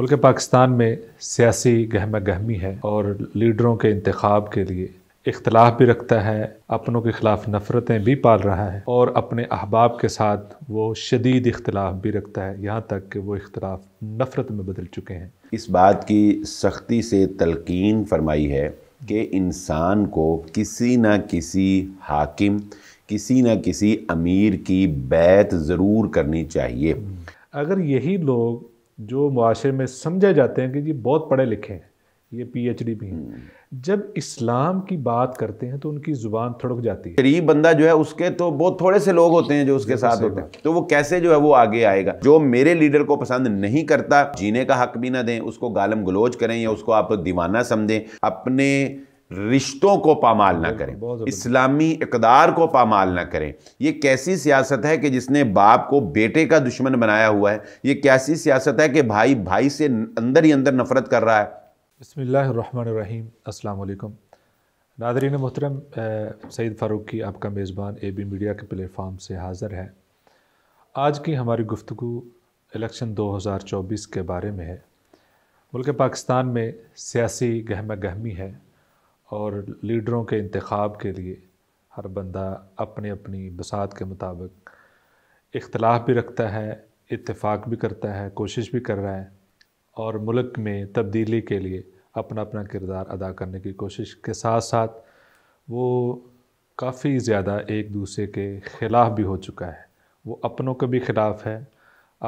मुल्क पाकिस्तान में सियासी गहमा गहमी है और लीडरों के इंतखब के लिए इख्तलाफ भी रखता है अपनों के ख़िलाफ़ नफ़रतें भी पाल रहा है और अपने अहबाब के साथ वो शदीद इख्तलाफ भी रखता है यहाँ तक कि वो इख्तलाफ नफ़रत में बदल चुके हैं इस बात की सख्ती से तलकिन फरमाई है कि इंसान को किसी न किसी हाकिम किसी न किसी अमीर की बैत ज़रूर करनी चाहिए अगर यही लोग जो माशरे में समझे जाते हैं कि ये बहुत पढ़े लिखे हैं ये पीएचडी भी हैं हम्म। जब इस्लाम की बात करते हैं तो उनकी ज़ुबान थड़क जाती है गरीब बंदा जो है उसके तो बहुत थोड़े से लोग होते हैं जो उसके साथ होते हैं तो वो कैसे जो है वो आगे आएगा जो मेरे लीडर को पसंद नहीं करता जीने का हक भी ना दें उसको गालम गलोज करें या उसको आप दीवाना समझें अपने रिश्तों को पामाल ना करें इस्लामी इकदार को पामाल ना करें यह कैसी सियासत है कि जिसने बाप को बेटे का दुश्मन बनाया हुआ है ये कैसी सियासत है कि भाई भाई से अंदर ही अंदर नफरत कर रहा है बसमीम अल्लाम नादरीन मोहतरम सईद फ़ारूक की आपका मेज़बान ए बी मीडिया के प्लेटफार्म से हाज़िर है आज की हमारी गुफ्तु इलेक्शन 2024 के बारे में है बल्कि पाकिस्तान में सियासी गहमा गहमी है और लीडरों के इंतखब के लिए हर बंदा अपने अपनी बसात के मुताबिक इख्तलाफ भी रखता है इतफाक़ भी करता है कोशिश भी कर रहा है और मुल्क में तब्दीली के लिए अपना अपना किरदार अदा करने की कोशिश के साथ साथ वो काफ़ी ज़्यादा एक दूसरे के ख़िलाफ़ भी हो चुका है वो अपनों के भी ख़िलाफ़ है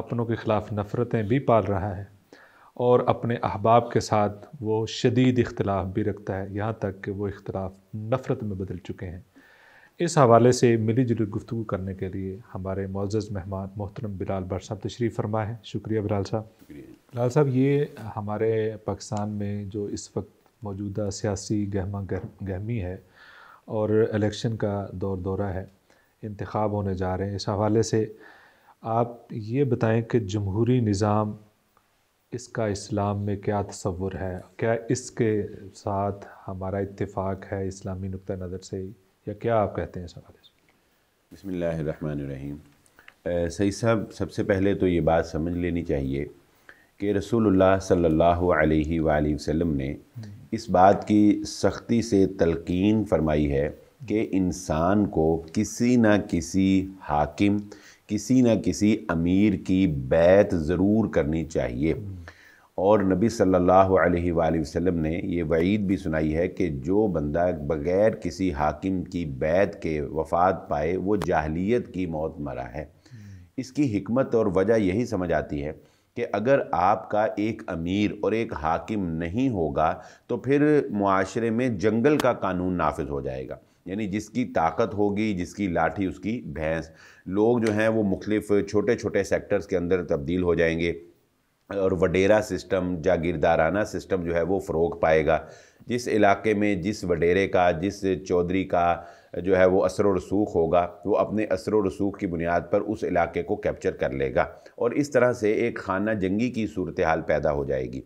अपनों के ख़िलाफ़ नफ़रतें भी पाल रहा है और अपने अहबाब के साथ वो शदीद इख्तलाफ भी रखता है यहाँ तक कि वो इख्तलाफ नफ़रत में बदल चुके हैं इस हवाले से मिली जुली गुफ्तु करने के लिए हमारे मोज़ मेहमान मोहतरम बिलाल भट्ट साहब तशरीफ़ फरमा है शुक्रिया बिलाल साहब बिलाल साहब ये हमारे पाकिस्तान में जो इस वक्त मौजूदा सियासी गहमा गह गहमी है और इलेक्शन का दौर दौरा है इंतखब होने जा रहे हैं इस हवाले से आप ये बताएं कि जमहूरी निज़ाम इसका इस्लाम में क्या तस्वुर है क्या इसके साथ हमारा इतफ़ाक़ है इस्लामी नुक़ नज़र से या क्या आप कहते हैं सवाल बसमीम सही साहब सबसे पहले तो ये बात समझ लेनी चाहिए कि रसूलुल्लाह सल्लल्लाहु अलैहि वसल्लम ने हम्म। इस बात की सख्ती से तलकीन फरमाई है कि इंसान को किसी न किसी हाकिम किसी न किसी अमीर की बैत ज़रूर करनी चाहिए और नबी सल्लल्लाहु अलैहि वसल्लम ने यह वईद भी सुनाई है कि जो बंदा बग़ैर किसी हाकिम की बैत के वफात पाए वो जाहलीत की मौत मरा है इसकी हमत और वजह यही समझ आती है कि अगर आपका एक अमीर और एक हाकिम नहीं होगा तो फिर माशरे में जंगल का कानून नाफज हो जाएगा यानी जिसकी ताकत होगी जिसकी लाठी उसकी भैंस लोग जो हैं वो मुख्तफ छोटे छोटे सेक्टर्स के अंदर तब्दील हो जाएंगे और वडेरा सिस्टम जागीरदाराना सिस्टम जो है वो फ़रोग पाएगा जिस इलाके में जिस वडेरे का जिस चौधरी का जो है वो असर रसूख होगा वो अपने असर रसूख की बुनियाद पर उस इलाके को कैप्चर कर लेगा और इस तरह से एक खाना जंगी की सूरत हाल पैदा हो जाएगी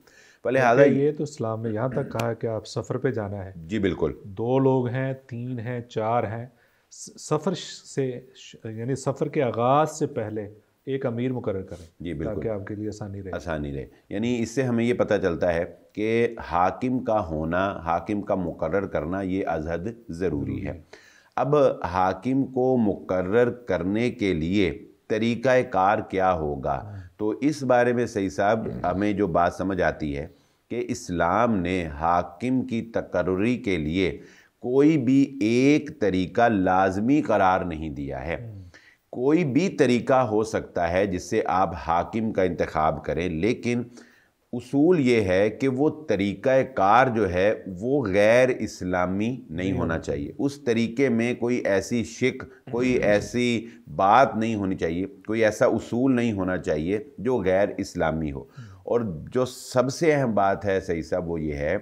लिहाजा तो ये तो इस्लाम ने यहाँ तक कहा कि आप सफ़र पे जाना है जी बिल्कुल दो लोग हैं तीन हैं चार हैं सफ़र से यानी सफ़र के आगाज़ से पहले एक अमीर मुकर करें जी बिल्कुल ताकि आपके लिए आसानी रहे आसानी रहे यानी इससे हमें ये पता चलता है कि हाकिम का होना हाकिम का मुकर करना ये अजहद ज़रूरी है अब हाकिम को मुकर करने के लिए तरीक़ार क्या होगा हाँ। तो इस बारे में सही साहब हम्म। हमें जो बात समझ आती है कि इस्लाम ने हाकिम की तकर्री के लिए कोई भी एक तरीका लाजमी करार नहीं दिया है हम्म। कोई भी तरीका हो सकता है जिससे आप हाकिम का इंतखब करें लेकिन उसूल ये है कि वो कार जो है वो गैर इस्लामी नहीं, नहीं होना चाहिए उस तरीके में कोई ऐसी शिक कोई हम्म। ऐसी बात नहीं होनी चाहिए कोई ऐसा उसूल नहीं होना चाहिए जो गैर इस्लामी हो हम्म। और जो सबसे अहम बात है सही साहब वो ये है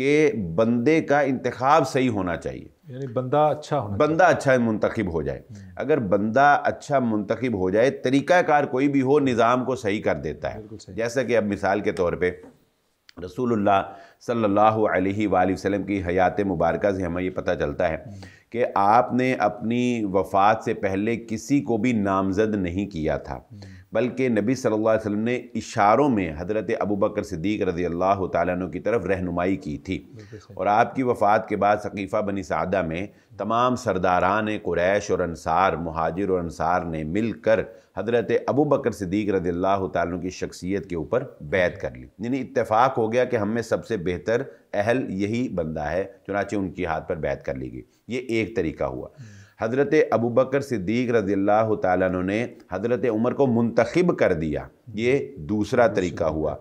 कि बंदे का इंतखब सही होना चाहिए यानी बंदा अच्छा होना बंदा अच्छा मुंतखब हो जाए हम्म। अगर बंदा अच्छा मुंतखब हो जाए तरीक़ाकार कोई भी हो निज़ाम को सही कर देता है जैसा कि अब मिसाल के तौर पर रसूलुल्लाह सल्लल्लाहु अलैहि वसल्लम की हयात मुबारक से हमें ये पता चलता है हम्म। कि आपने अपनी वफ़ात से पहले किसी को भी नामज़द नहीं किया था हम्म। बल्कि नबी सल्लल्लाहु अलैहि वसल्लम ने इशारों में हज़रत अबू बकर सिद्दीक रज़ी अल्लाह तु की तरफ रहनुमाई की थी और आपकी वफ़ात के बाद सकीफ़ा बनी सादा में तमाम सरदारान कुरैश और अनसार महाजिर और अनसार ने मिलकर हज़रत अबू बकर सिद्दीक रज़ी अल्लाह तु की शख्सियत के ऊपर बैत कर ली यानी इतफ़ाक़ हो गया कि हम में सबसे बेहतर अहल यही बंदा है चुनाचे उनकी हाथ पर बैत कर ली गई ये एक तरीका हुआ हम्म। हज़रत अबू बकर सिद्दीक रज़ी अल्लाह तु ने हज़रत उमर को मुंतखब कर दिया ये दूसरा तरीका हुआ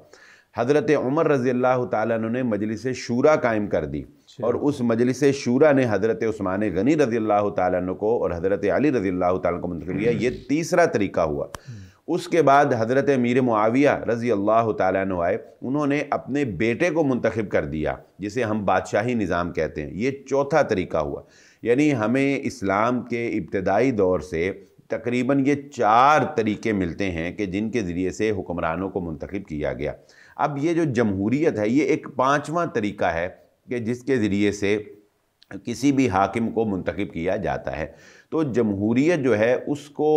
हज़रत उमर रज़ी अल्लाह तु ने मजलिस शूरा कायम कर दी अच्छा। और उस मजलिस शूरा ने हज़रत उस्मान गनी रज़ी अल्लाह तु को और हज़रत अली रज़ी अल्लाह तु को मुंतखब किया ये हम्म। तीसरा तरीका हुआ हम्म। उसके बाद हज़रत मीर मुआविया रज़ी अल्लाह तु आए उन्होंने अपने बेटे को मुंतखब कर दिया जिसे हम बादशाही निज़ाम कहते हैं ये चौथा तरीका हुआ यानी हमें इस्लाम के इब्तदाई दौर से तकरीबन ये चार तरीके मिलते हैं कि जिनके ज़रिए से हुक्मरानों को मंतखब किया गया अब ये जो जमहूरीत है ये एक पाँचवा तरीका है कि जिसके ज़रिए से किसी भी हाकिम को मंतखब किया जाता है तो जमहूरीत जो है उसको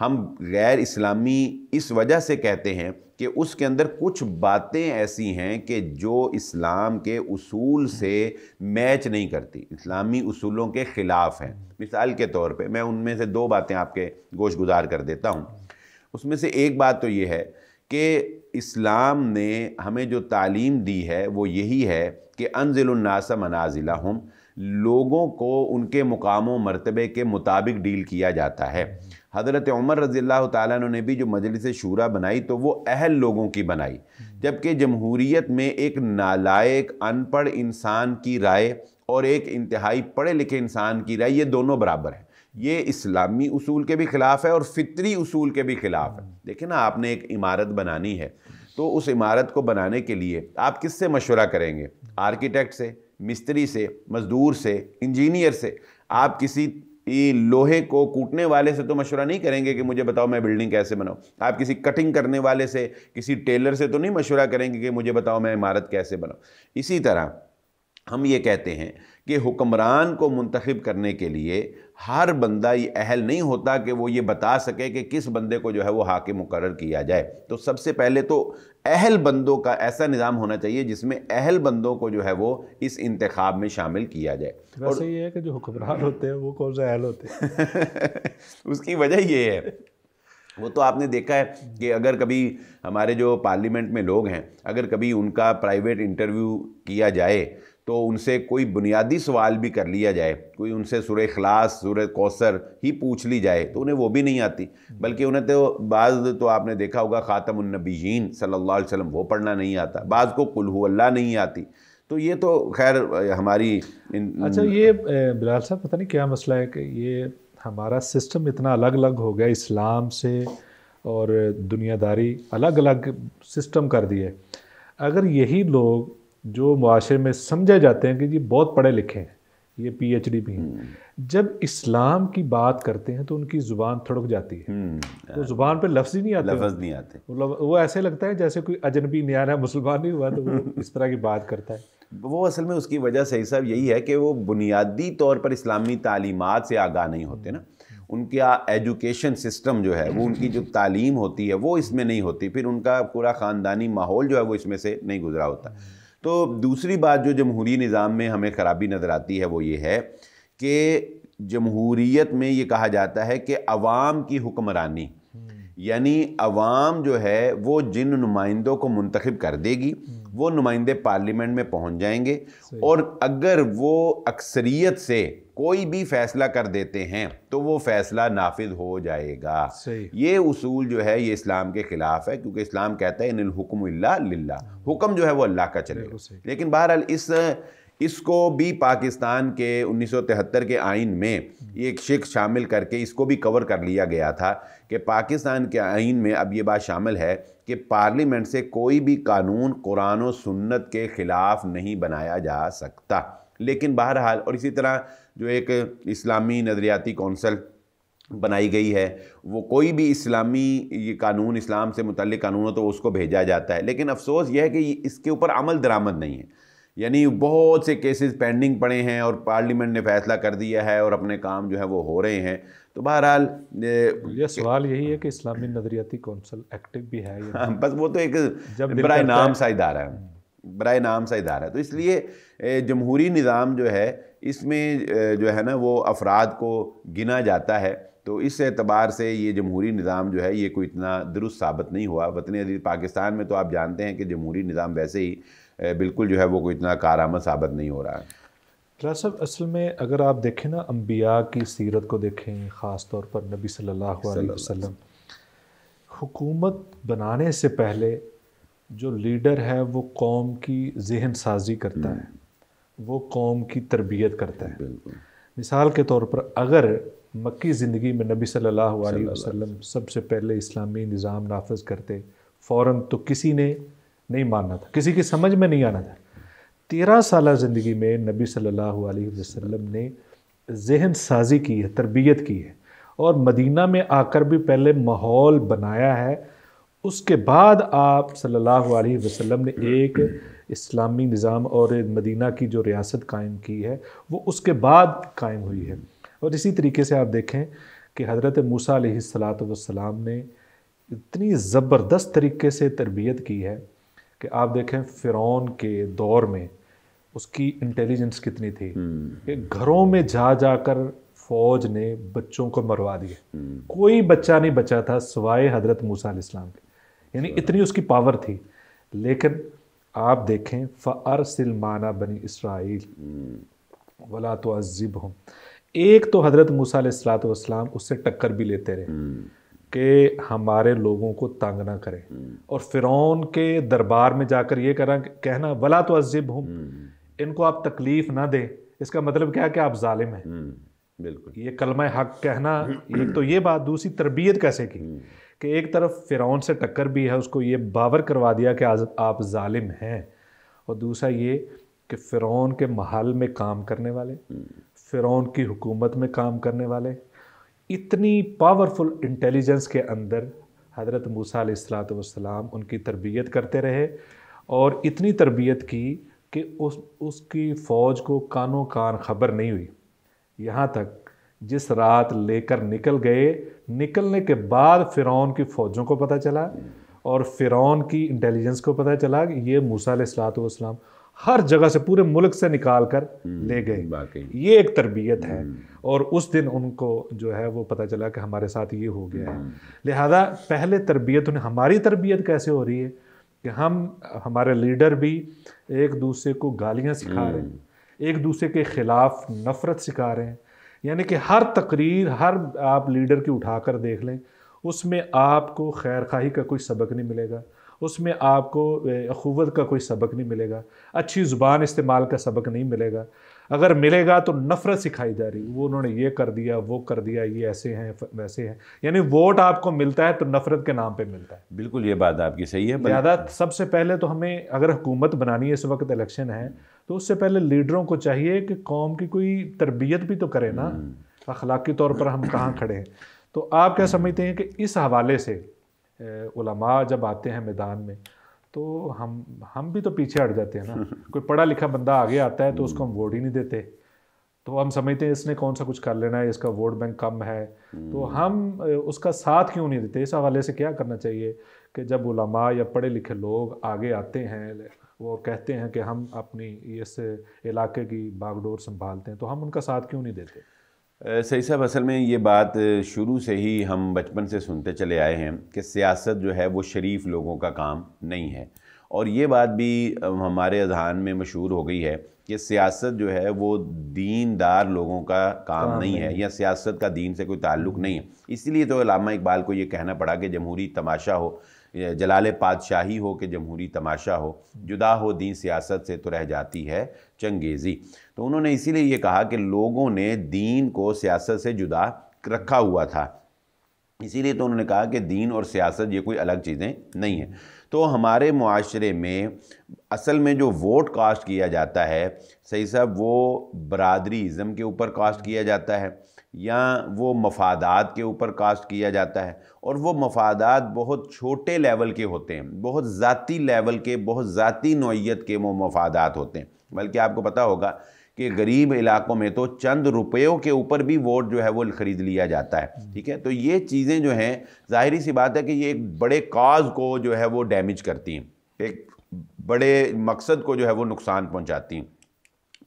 हम गैर इस्लामी इस वजह से कहते हैं कि उसके अंदर कुछ बातें ऐसी हैं कि जो इस्लाम के असूल से मैच नहीं करती इस्लामी असूलों के ख़िलाफ़ हैं मिसाल के तौर पे मैं उनमें से दो बातें आपके गोश गुजार कर देता हूँ उसमें से एक बात तो ये है कि इस्लाम ने हमें जो तालीम दी है वो यही है कि अनजिलनासा मनाजिला हम लोगों को उनके मुकामों मरतबे के मुताबिक डील किया जाता है हज़रत उमर रज़ील्ला तुम ने भी जो मजलिस शूरा बनाई तो वो अहल लोगों की बनाई जबकि जमहूरीत में एक नालायक अनपढ़ इंसान की राय और एक इंतहाई पढ़े लिखे इंसान की राय ये दोनों बराबर है ये इस्लामी उसूल के भी ख़िलाफ़ है और फितरी उसूल के भी ख़िलाफ़ है देखिए ना आपने एक इमारत बनानी है तो उस इमारत को बनाने के लिए आप किससे मशवरा करेंगे आर्किटेक्ट से मिस्त्री से मज़दूर से इंजीनियर से आप किसी लोहे को कूटने वाले से तो मशवरा नहीं करेंगे कि मुझे बताओ मैं बिल्डिंग कैसे बनाऊं आप किसी कटिंग करने वाले से किसी टेलर से तो नहीं मशवरा करेंगे कि मुझे बताओ मैं इमारत कैसे बनाऊं इसी तरह हम ये कहते हैं कि हुक्मरान को मुंतखब करने के लिए हर बंदा ये अहल नहीं होता कि वो ये बता सके कि किस बंदे को जो है वो हाके मुकर किया जाए तो सबसे पहले तो अहल बंदों का ऐसा निज़ाम होना चाहिए जिसमें अहल बंदों को जो है वो इस इंतखब में शामिल किया जाए तो और ये है कि जो हुक्मरान होते हैं वो कौन सा अहल होते हैं उसकी वजह ये है वो तो आपने देखा है कि अगर कभी हमारे जो पार्लियामेंट में लोग हैं अगर कभी उनका प्राइवेट इंटरव्यू किया जाए तो उनसे कोई बुनियादी सवाल भी कर लिया जाए कोई उनसे सुर खलास सुर कौसर ही पूछ ली जाए तो उन्हें वो भी नहीं आती बल्कि उन्हें तो बाज़ तो आपने देखा होगा ख़ातमनबीन सल्ला वसम वो पढ़ना नहीं आता बाज़ को कुल्हू नहीं आती तो ये तो खैर हमारी इन... अच्छा ये बिलाल साहब पता नहीं क्या मसला है कि ये हमारा सिस्टम इतना अलग अलग हो गया इस्लाम से और दुनियादारी अलग अलग सिस्टम कर दिए अगर यही लोग जो मुआरे में समझे जाते हैं कि ये बहुत पढ़े लिखे हैं ये पीएचडी भी हैं हम्म। जब इस्लाम की बात करते हैं तो उनकी ज़ुबान थड़क जाती है हम्म, तो ज़ुबान पर लफ्ज़ ही नहीं आते लफ्ज़ नहीं आते मतलब वो ऐसे लगता है जैसे कोई अजनबी नया नया मुसलमान नहीं हुआ तो वो इस तरह की बात करता है वो असल में उसकी वजह सही साहब यही है कि वो बुनियादी तौर पर इस्लामी तालीमत से आगाह नहीं होते ना हम्म। उनका एजुकेशन सिस्टम जो है वो उनकी जो तालीम होती है वो इसमें नहीं होती फिर उनका पूरा ख़ानदानी माहौल जो है वो इसमें से नहीं गुजरा होता तो दूसरी बात जो जमहूरी निज़ाम में हमें ख़राबी नज़र आती है वो ये है कि जमहूरीत में ये कहा जाता है कि अवाम की हुक्मरानी हम्म। यानी अवाम जो है वो जिन नुमाइंदों को मुंतखब कर देगी हम्म। वो नुमाइंदे पार्लियामेंट में पहुंच जाएंगे और अगर वो अक्सरियत से कोई भी फैसला कर देते हैं तो वो फैसला नाफिज हो जाएगा ये उसूल जो है ये इस्लाम के ख़िलाफ़ है क्योंकि इस्लाम कहता है हाँ। हुक्म जो है वो अल्लाह का चलेगा लेकिन बहरहाल इस इसको भी पाकिस्तान के 1973 के आइन में एक शिक शामिल करके इसको भी कवर कर लिया गया था कि पाकिस्तान के आइन में अब ये बात शामिल है कि पार्लियामेंट से कोई भी कानून कुरान और सुन्नत के ख़िलाफ़ नहीं बनाया जा सकता लेकिन बहरहाल और इसी तरह जो एक इस्लामी नज़रियाती कौंसल बनाई गई है वो कोई भी इस्लामी ये कानून इस्लाम से मुतल कानून हो तो उसको भेजा जाता है लेकिन अफसोस यह है कि इसके ऊपर अमल दरामद नहीं है यानी बहुत से केसेस पेंडिंग पड़े हैं और पार्लियामेंट ने फैसला कर दिया है और अपने काम जो है वो हो रहे हैं तो बहरहाल ये सवाल यही है कि इस्लामी नजरियाती कौंसल एक्टिव भी है हाँ, बस वो तो एक बरए नाम सा इदारा है बरए नाम सा इदारा है तो इसलिए जमहूरी निज़ाम जो है इसमें जो है ना वो अफराद को गिना जाता है तो इस एतबार से ये जमहूरी निज़ाम जो है ये कोई इतना दुरुस्त साबित नहीं हुआ वतन अजीज पाकिस्तान में तो आप जानते हैं कि जमहूरी निज़ाम वैसे ही बिल्कुल जो है वो कोई इतना कारामद साबित नहीं हो रहा है राज साहब असल में अगर आप देखें ना अम्बिया की सीरत को देखें ख़ास तौर पर नबी सल्लल्लाहु अलैहि वसल्लम हुकूमत बनाने से पहले जो लीडर है वो कौम की जहन साजी करता है हम्म। वो कौम की तरबियत करता है मिसाल के तौर पर अगर मक्की ज़िंदगी में नबी सल्लल्लाहु अलैहि वसल्लम सबसे पहले इस्लामी निज़ाम नाफज करते फ़ौर तो किसी ने नहीं मानना था किसी की समझ में नहीं आना था तेरह साल ज़िंदगी में नबी सल्लल्लाहु अलैहि वसल्लम ने जहन साजी की है तरबियत की है और मदीना में आकर भी पहले माहौल बनाया है उसके बाद आप सल्लल्लाहु अलैहि वसल्लम ने एक इस्लामी निज़ाम और मदीना की जो रियासत कायम की है वो उसके बाद कायम हुई है और इसी तरीके से आप देखें कि हज़रत मूसा सलाम ने इतनी ज़बरदस्त तरीके से तरबियत की है कि आप देखें फ़िरौन के दौर में उसकी इंटेलिजेंस कितनी थी हम्म। कि घरों में जा जाकर फौज ने बच्चों को मरवा दिए हम्म। कोई बच्चा नहीं बचा था सवाए हजरत मूसा इस्लाम के यानी अच्छा। इतनी उसकी पावर थी लेकिन आप देखें फ़ार सिलमाना बनी इसराइल हम्म। वला तो अजीब हूँ एक तो हज़रत मूसा सलाम उससे टक्कर भी लेते रहे हम्म। कि हमारे लोगों को तंग ना करें हम्म। और फ़िरौन के दरबार में जाकर ये करा कहना वला तो अजिब हूँ इनको आप तकलीफ़ ना दें इसका मतलब क्या है कि आप ालिम हैं हम्म। बिल्कुल ये कलमा हक कहना एक तो ये बात दूसरी तरबियत कैसे की कि एक तरफ फ़िरौन से टक्कर भी है उसको ये बावर करवा दिया कि आप ालिम हैं और दूसरा ये कि फ़िरौन के महल में काम करने वाले फ़िरौन की हुकूमत में काम करने वाले इतनी पावरफुल इंटेलिजेंस के अंदर हज़रत मूसा उनकी तरबियत करते रहे और इतनी तरबियत की कि उस उसकी फ़ौज को कानों कान खबर नहीं हुई यहाँ तक जिस रात लेकर निकल गए निकलने के बाद फ़िरौन की फ़ौजों को पता चला और फ़िरौन की इंटेलिजेंस को पता चला कि ये मूसा सलाम हर जगह से पूरे मुल्क से निकाल कर हम्म, ले गए ये एक तरबियत है हम्म। और उस दिन उनको जो है वो पता चला कि हमारे साथ ये हो गया है हम्म। लिहाजा पहले तरबियत उन्हें हमारी तरबियत कैसे हो रही है कि हम हमारे लीडर भी एक दूसरे को गालियाँ सिखा रहे हैं एक दूसरे के ख़िलाफ़ नफ़रत सिखा रहे हैं यानी कि हर तकरीर हर आप लीडर की उठा कर देख लें उसमें आपको खैर खाही का कोई सबक नहीं मिलेगा उसमें आपको अखूवत का कोई सबक नहीं मिलेगा अच्छी ज़ुबान इस्तेमाल का सबक नहीं मिलेगा अगर मिलेगा तो नफ़रत सिखाई जा रही वो उन्होंने ये कर दिया वो कर दिया ये ऐसे हैं वैसे हैं यानी वोट आपको मिलता है तो नफ़रत के नाम पे मिलता है बिल्कुल ये बात आपकी सही है ज़्यादा सबसे पहले तो हमें अगर हुकूमत बनानी है इस वक्त इलेक्शन है तो उससे पहले लीडरों को चाहिए कि कौम की कोई तरबियत भी तो करे ना हम्म। अखलाकी तौर पर हम कहाँ खड़े हैं तो आप क्या समझते हैं कि इस हवाले से उलमा जब आते हैं मैदान में तो हम हम भी तो पीछे हट जाते हैं ना कोई पढ़ा लिखा बंदा आगे आता है तो हम्म। उसको हम वोट ही नहीं देते तो हम समझते हैं इसने कौन सा कुछ कर लेना है इसका वोट बैंक कम है तो हम्म। हम उसका साथ क्यों नहीं देते इस हवाले से क्या करना चाहिए कि जब उलमा या पढ़े लिखे लोग आगे आते हैं वो कहते हैं कि हम अपनी इस इलाके की बागडोर संभालते हैं तो हम उनका साथ क्यों नहीं देते सही साहब असल में ये बात शुरू से ही हम बचपन से सुनते चले आए हैं कि सियासत जो है वो शरीफ लोगों का काम नहीं है और ये बात भी हमारे अजहान में मशहूर हो गई है कि सियासत जो है वो दीनदार लोगों का काम, काम नहीं है या सियासत का दीन से कोई ताल्लुक़ नहीं है इसीलिए तो इकबाल को ये कहना पड़ा कि जमहूरी तमाशा हो जलाल पातशाही हो कि जमहूरी तमाशा हो जुदा हो दीन सियासत से तो रह जाती है चंगेज़ी तो उन्होंने इसीलिए ये कहा कि लोगों ने दीन को सियासत से जुदा रखा हुआ था इसीलिए तो उन्होंने कहा कि दीन और सियासत ये कोई अलग चीज़ें नहीं हैं तो हमारे माशरे में असल में जो वोट कास्ट किया जाता है सही साहब वो बरदरीज़म के ऊपर कास्ट किया जाता है या वो मफादात के ऊपर कास्ट किया जाता है और वो मफादात बहुत छोटे लेवल के होते हैं बहुत ज़ाती लेवल के बहुत ज़ाती नोयत के वो मफादात होते हैं बल्कि आपको पता होगा कि गरीब इलाकों में तो चंद रुपयों के ऊपर भी वोट जो है वो ख़रीद लिया जाता है ठीक है तो ये चीज़ें जो हैं जाहरी सी बात है कि ये एक बड़े काज को जो है वो डैमेज करती हैं एक बड़े मकसद को जो है वो नुकसान पहुँचाती हैं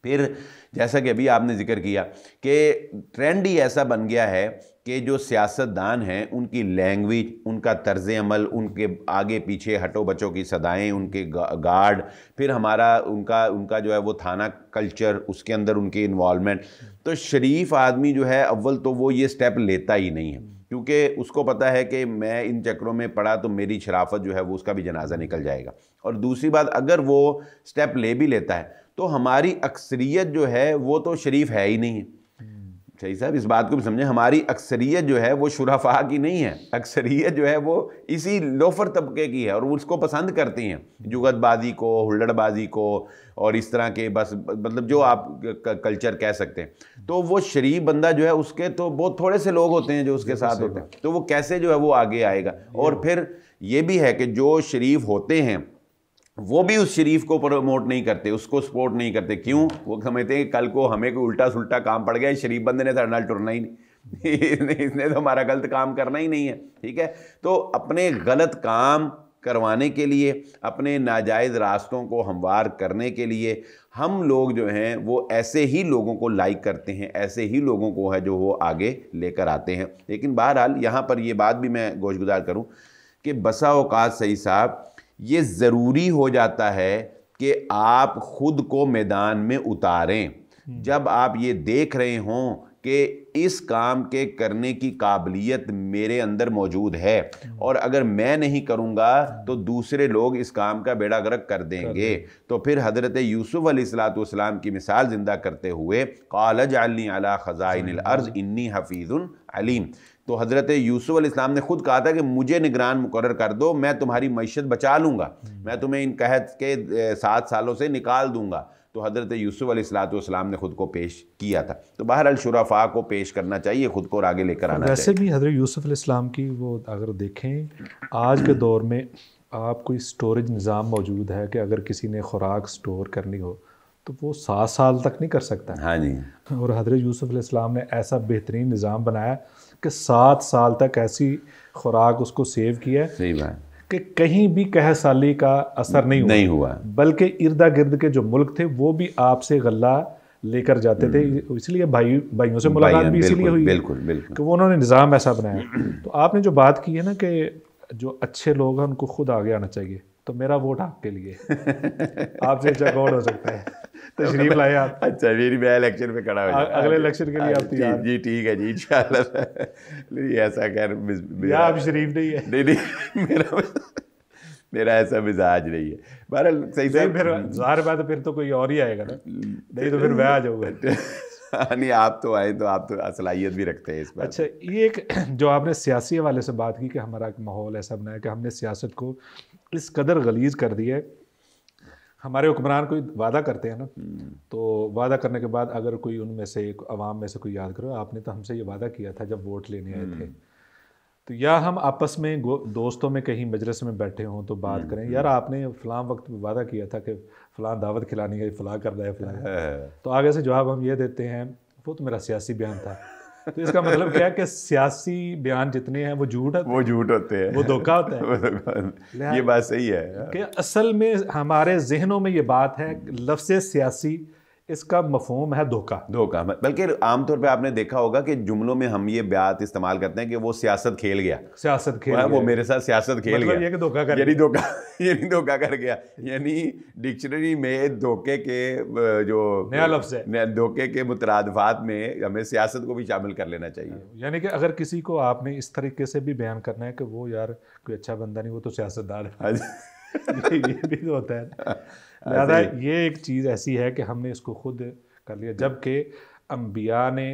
फिर जैसा कि अभी आपने जिक्र किया कि ट्रेंड ही ऐसा बन गया है कि जो सियासतदान हैं उनकी लैंग्वेज उनका तर्ज अमल उनके आगे पीछे हटो बचो की सदाएं उनके गार्ड फिर हमारा उनका उनका जो है वो थाना कल्चर उसके अंदर उनके इन्वॉलमेंट तो शरीफ आदमी जो है अव्वल तो वो ये स्टेप लेता ही नहीं है क्योंकि उसको पता है कि मैं इन चक्रों में पड़ा तो मेरी शराफत जो है वो उसका भी जनाजा निकल जाएगा और दूसरी बात अगर वो स्टेप ले भी लेता है तो हमारी अक्सरियत जो है वो तो शरीफ है ही नहीं है हम्म। सही साहब इस बात को भी समझें हमारी अक्सरियत जो है वो शराफा की नहीं है अक्सरियत जो है वो इसी लोफर तबके की है और उसको पसंद करती हैं हम्म। जुगतबाजी को हुल्लड़बाजी को और इस तरह के बस मतलब जो आप कल्चर कह सकते हैं हम्म। तो वो शरीफ बंदा जो है उसके तो बहुत थोड़े से लोग होते हैं जो उसके साथ होते हैं तो वो कैसे जो है वो आगे आएगा और फिर ये भी है कि जो शरीफ होते हैं वो भी उस शरीफ को प्रमोट नहीं करते उसको सपोर्ट नहीं करते क्यों वो समझते हैं कल को हमें कोई उल्टा सुल्टा काम पड़ गया शरीफ बंदे ने तो टुरना ही नहीं इसने इसने तो हमारा गलत काम करना ही नहीं है ठीक है तो अपने गलत काम करवाने के लिए अपने नाजायज़ रास्तों को हमवार करने के लिए हम लोग जो हैं वो ऐसे ही लोगों को लाइक करते हैं ऐसे ही लोगों को है जो वो आगे लेकर आते हैं लेकिन बहरहाल यहाँ पर ये बात भी मैं गोशगुजार करूँ कि बसा अवकात सही साहब ये ज़रूरी हो जाता है कि आप खुद को मैदान में उतारें हम्म। जब आप ये देख रहे हों कि इस काम के करने की काबिलियत मेरे अंदर मौजूद है हम्म। और अगर मैं नहीं करूँगा हम्म। तो दूसरे लोग इस काम का बेड़ा गर्क कर देंगे तो फिर हज़रत यूसुफ़ सलाम की मिसाल ज़िंदा करते हुए कॉलज अली अला ख़ज़ाइन अर्ज़ इन्नी हफीज़ुन अलीम तो हज़रत यूसुफ़ इस्लाम ने खुद कहा था कि मुझे निगरान मुकर कर दो मैं तुम्हारी मीशत बचा लूँगा हम्म। मैं तुम्हें इन कहत के सात सालों से निकाल दूँगा तो हज़रत यूसुफ़ ने खुद को पेश किया था तो बहरअल शुराफा को पेश करना चाहिए ख़ुद को और आगे लेकर आना वैसे भी हज़रत यूसुफ़ इस्लाम की वो अगर देखें आज के दौर में आप कोई स्टोरेज निज़ाम मौजूद है कि अगर किसी ने खुराक स्टोर करनी हो तो वो सात साल तक नहीं कर सकता हाँ जी और हजरत यूसुफ इस्लाम ने ऐसा बेहतरीन निज़ाम बनाया कि सात साल तक ऐसी खुराक उसको सेव किया है सही बात कि कहीं भी कह साली का असर नहीं हुआ नहीं हुआ बल्कि इर्दा गिर्द के जो मुल्क थे वो भी आपसे गला लेकर जाते थे हम्म। इसलिए भाई भाइयों से मुलाकात भी इसीलिए हुई बिल्कुल बिल्कुल कि वो उन्होंने निज़ाम ऐसा बनाया तो आपने जो बात की है ना कि जो अच्छे लोग हैं उनको खुद आगे आना चाहिए तो मेरा वोट आपके लिए आपसे अच्छा कौन हो सकता है तशरीफ लाए आप अच्छा मेरी मैं इलेक्शन में खड़ा हो अगले इलेक्शन के लिए आप तैयार जी ठीक है जी इंशाल्लाह ऐसा खैर मेरा आप शरीफ नहीं है नहीं नहीं मेरा मेरा ऐसा मिजाज नहीं है बहरहाल सही सही फिर ज़ाहिर बात फिर तो कोई और ही आएगा ना नहीं तो फिर वह आ जाऊँगा नहीं आप तो आए तो आप तो असलाहियत भी रखते हैं इस बात अच्छा ये एक जो आपने सियासी हवाले से बात की कि हमारा एक माहौल ऐसा बनाया कि हमने सियासत को इस कदर गलीज कर दिया है हमारे हुक्मरान कोई वादा करते हैं ना हम्म। तो वादा करने के बाद अगर कोई उनमें से अवाम में से कोई याद करो आपने तो हमसे ये वादा किया था जब वोट लेने आए थे हम्म। तो या हम आपस में दोस्तों में कहीं मजरस में बैठे हों तो बात हम्म, करें यार आपने फलां वक्त में वादा किया था कि फ़लाँ दावत खिलानी है फ़लाँ रहा है फलां तो आगे से जवाब हम ये देते हैं वो तो मेरा सियासी बयान था तो इसका मतलब क्या है कि सियासी बयान जितने हैं वो झूठ वो झूठ होते हैं वो धोखा होता है ये बात सही है कि असल में हमारे जहनों में ये बात है लफ्ज़ सियासी इसका मफहम है धोखा धोखा बल्कि आमतौर पे आपने देखा होगा कि जुमलों में हम ये ब्यात इस्तेमाल करते हैं कि वो सियासत खेल गया सियासत खेल गया वो मेरे साथ सियासत खेल मतलब गया ये धोखा कर यानी धोखा यानी धोखा कर गया यानी डिक्शनरी में धोखे के जो नया लफ्ज है धोखे के मुतरदफात में हमें सियासत को भी शामिल कर लेना चाहिए यानी कि अगर किसी को आपने इस तरीके से भी बयान करना है कि वो यार कोई अच्छा बंदा नहीं वो तो सियासतदार है ये भी तो होता है लिहाजा ये एक चीज़ ऐसी है कि हमने इसको खुद कर लिया जबकि अम्बिया ने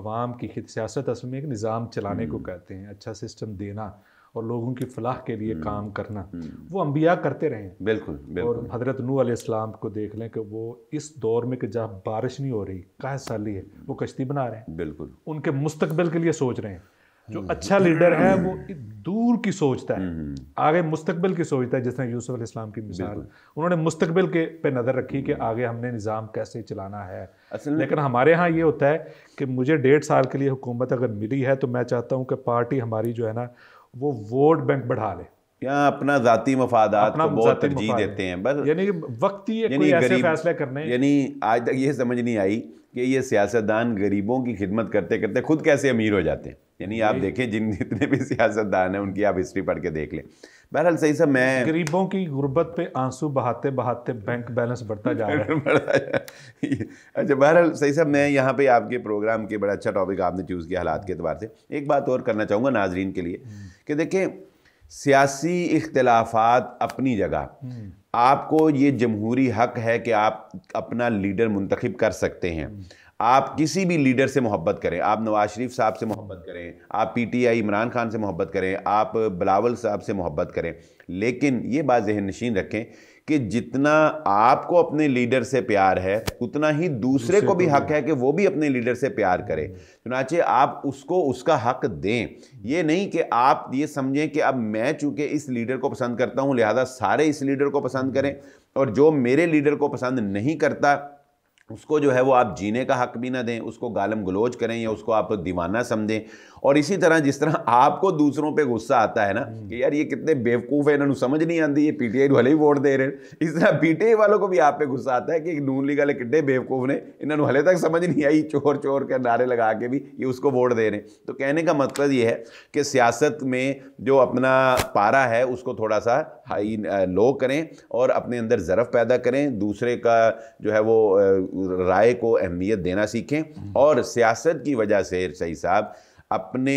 आवाम की सियासत असल में एक निज़ाम चलाने को हम्म। कहते हैं अच्छा सिस्टम देना और लोगों की फलाह के लिए हम्म। काम करना हम्म। वो अम्बिया करते रहे बिल्कुल, बिल्कुल। और हज़रत नू आलाम को देख लें कि वो इस दौर में कि जहाँ बारिश नहीं हो रही कह साली है वो कश्ती बना रहे हैं बिल्कुल उनके मुस्तबिल के लिए सोच रहे हैं जो अच्छा लीडर है वो दूर की सोचता है हम्म, हम्म। आगे मुस्तकबिल की सोचता है जिस यूसुफ इस्लाम की मिसाल उन्होंने मुस्तकबिल के पे नज़र रखी कि हम्म। आगे हमने निज़ाम कैसे चलाना है लेकिन हमारे यहाँ ये होता है कि मुझे डेढ़ साल के लिए हुकूमत अगर मिली है तो मैं चाहता हूँ कि पार्टी हमारी जो है ना वो वोट बैंक बढ़ा ले या अपना जाती मफादात को बहुत तरजीह देते हैं बस यानी वक्त ही गरीब फैसले करने यानी आज तक ये समझ नहीं आई कि ये सियासतदान गरीबों की खिदमत करते करते खुद कैसे अमीर हो जाते हैं यानी आप देखें जिन जितने भी सियासतदान हैं उनकी आप हिस्ट्री पढ़ के देख लें बहरहाल सही सब मैं गरीबों की गुर्बत पे आंसू बहाते बहाते बैंक बैलेंस बढ़ता जा रहा है अच्छा बहरहाल सही सब मैं यहाँ पे आपके प्रोग्राम के बड़ा अच्छा टॉपिक आपने चूज़ किया हालात के अतबार से एक बात और करना चाहूँगा नाजरीन के लिए हम्म। कि देखें सियासी इख्तलाफात अपनी जगह आपको ये जमहूरी हक है कि आप अपना लीडर मुंतखब कर सकते हैं आप किसी भी लीडर से मोहब्बत करें आप नवाज शरीफ साहब से मोहब्बत करें आप पीटीआई इमरान खान से मोहब्बत करें आप बिलावल साहब से मोहब्बत करें लेकिन ये बात जहन नशीन रखें कि जितना आपको अपने लीडर से प्यार है उतना ही दूसरे को भी हक है कि वो भी अपने लीडर से प्यार करे चुनाचे आप उसको उसका हक दें ये नहीं कि आप ये समझें कि अब मैं चूंकि इस लीडर को पसंद करता हूँ लिहाजा सारे इस लीडर को पसंद करें और जो मेरे लीडर को पसंद नहीं करता उसको जो है वो आप जीने का हक भी ना दें उसको गालम गलोच करें या उसको आप दीवाना समझें और इसी तरह जिस तरह आपको दूसरों पे गुस्सा आता है ना हम्म। कि यार ये कितने बेवकूफ़ है इन्होंने समझ नहीं आती ये पीटीआई भले ही वोट दे रहे हैं इस तरह पीटीआई वालों को भी आप पे गुस्सा आता है कि नून लीग वाले कितने बेवकूफ़ ने इन्होंने भले तक समझ नहीं आई चोर चोर के नारे लगा के भी ये उसको वोट दे रहे हैं तो कहने का मतलब ये है कि सियासत में जो अपना पारा है उसको थोड़ा सा हाई लो करें और अपने अंदर ज़रफ़ पैदा करें दूसरे का जो है वो राय को अहमियत देना सीखें हम्म। और सियासत की वजह से सही साहब अपने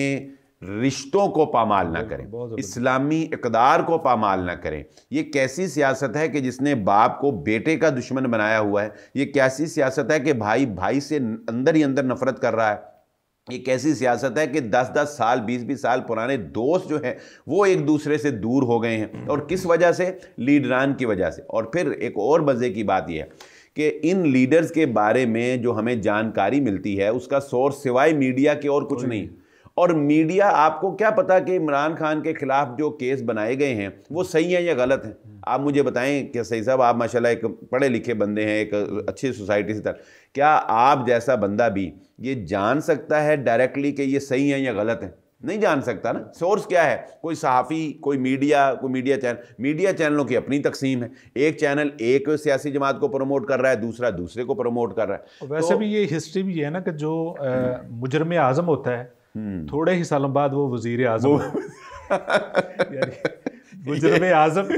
रिश्तों को पामाल ना करें इस्लामी इकदार को पामाल ना करें यह कैसी सियासत है कि जिसने बाप को बेटे का दुश्मन बनाया हुआ है ये कैसी सियासत है कि भाई भाई से अंदर ही अंदर नफरत कर रहा है ये कैसी सियासत है कि 10-10 साल 20-20 साल पुराने दोस्त जो हैं वो एक दूसरे से दूर हो गए हैं और किस वजह से लीडरान की वजह से और फिर एक और मज़े की बात यह है कि इन लीडर्स के बारे में जो हमें जानकारी मिलती है उसका सोर्स सिवाय मीडिया के और कुछ नहीं और मीडिया आपको क्या पता कि इमरान खान के खिलाफ जो केस बनाए गए हैं वो सही हैं या गलत हैं हम्म। आप मुझे बताएं कि सही साहब आप माशाल्लाह एक पढ़े लिखे बंदे हैं एक अच्छी सोसाइटी से तरह क्या आप जैसा बंदा भी ये जान सकता है डायरेक्टली कि ये सही हैं या गलत हैं नहीं जान सकता ना सोर्स क्या है कोई सहाफ़ी कोई मीडिया कोई मीडिया चैनल मीडिया चैनलों की अपनी तकसीम है एक चैनल एक सियासी जमात को प्रमोट कर रहा है दूसरा दूसरे को प्रमोट कर रहा है वैसे तो, भी ये हिस्ट्री भी है ना कि जो हम्म। मुजरम आज़म होता है हम्म। थोड़े ही सालों बाद वो वजीर आजम मुजरब आजम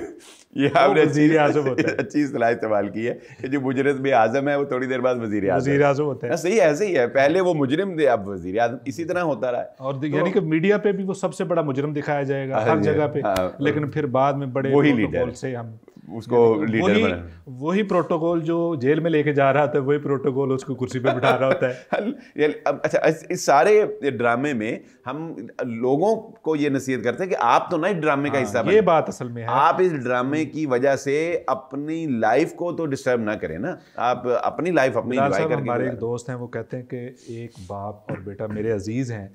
ये आपने वजीर आजम अच्छी सलाह इस्तेमाल की है कि जो में आजम है वो थोड़ी देर बाद वजीर वजीर आजम होते हैं हाँ, सही ऐसे ही है पहले वो मुजरिम थे अब वजीर आजम इसी तरह होता रहा है और तो, यानी कि मीडिया पे भी वो सबसे बड़ा मुजरम दिखाया जाएगा हाँ हर जगह पे हाँ। लेकिन फिर बाद में बड़े वही लीडर तो से हम उसको लीडर वही, वही प्रोटोकॉल जो जेल में लेके जा रहा था वही प्रोटोकॉल उसको कुर्सी पे बिठा रहा होता है अच्छा इस सारे ड्रामे में हम लोगों को ये नसीहत करते हैं कि आप तो ना इस ड्रामे का हाँ, हिस्सा ये बात असल में है आप इस ड्रामे की वजह से अपनी लाइफ को तो डिस्टर्ब ना करें ना आप अपनी लाइफ अपनी हमारे एक दोस्त हैं वो कहते हैं कि एक बाप और बेटा मेरे अजीज़ हैं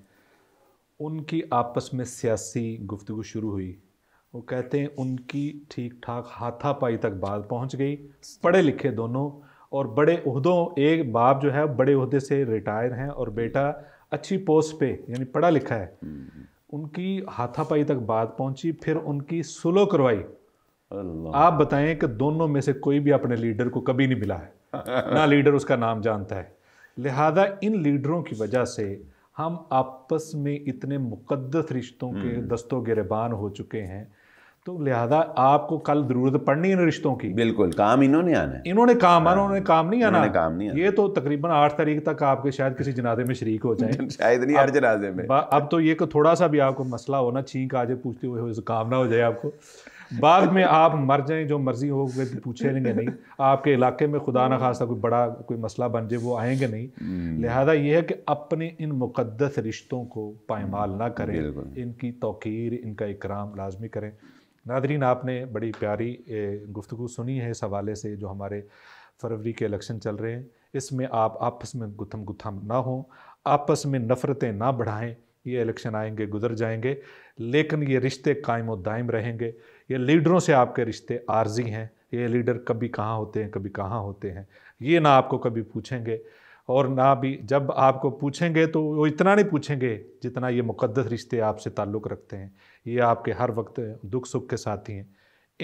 उनकी आपस में सियासी गुफ्तु शुरू हुई वो कहते हैं उनकी ठीक ठाक हाथापाई तक बात पहुंच गई पढ़े लिखे दोनों और बड़े उहदों एक बाप जो है बड़े उहदे से रिटायर हैं और बेटा अच्छी पोस्ट पे यानी पढ़ा लिखा है उनकी हाथापाई तक बात पहुंची फिर उनकी सुलो करवाई आप बताएं कि दोनों में से कोई भी अपने लीडर को कभी नहीं मिला है ना लीडर उसका नाम जानता है लिहाजा इन लीडरों की वजह से हम आपस में इतने मुकद्दस रिश्तों के हम्म। दस्तों गिरबान हो चुके हैं तो लिहाजा आपको कल ज़रूरत पड़नी है रिश्तों की बिल्कुल काम इन्होंने आना है इन्होंने काम आना उन्होंने काम नहीं आना काम नहीं आना ये तो तकरीबन आठ तारीख तक आपके शायद किसी जनाजे में शरीक हो जाए शायद नहीं हर जनाजे में अब तो ये थोड़ा सा भी आपको मसला होना छींक आज पूछते हुए काम ना हो जाए आपको बाद में आप मर जाएं जो मर्जी हो गए लेंगे नहीं आपके इलाके में खुदा न खासा कोई बड़ा कोई मसला बन जाए वो आएंगे नहीं हम्म। लिहाजा ये है कि अपने इन मुकदस रिश्तों को पायमाल ना करें इनकी तोकीर इनका इकराम लाजमी करें नादरीन आपने बड़ी प्यारी गुफ्तु सुनी है इस हवाले से जो हमारे फरवरी के इलेक्शन चल रहे हैं इसमें आप आपस में गुथम गुथम ना हों आपस में नफ़रतें ना बढ़ाएं ये इलेक्शन आएंगे गुजर जाएंगे लेकिन ये रिश्ते कायम व दायम रहेंगे ये लीडरों से आपके रिश्ते आर्जी हैं ये लीडर कभी कहाँ होते हैं कभी कहाँ होते हैं ये ना आपको कभी पूछेंगे और ना भी जब आपको पूछेंगे तो वो इतना नहीं पूछेंगे जितना ये मुकद्दस रिश्ते आपसे ताल्लुक़ रखते हैं ये आपके हर वक्त दुख सुख के साथी हैं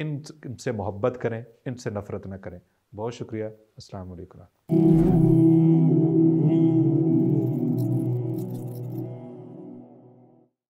इन इनसे मोहब्बत करें इनसे नफ़रत न करें बहुत शुक्रिया अस्सलाम वालेकुम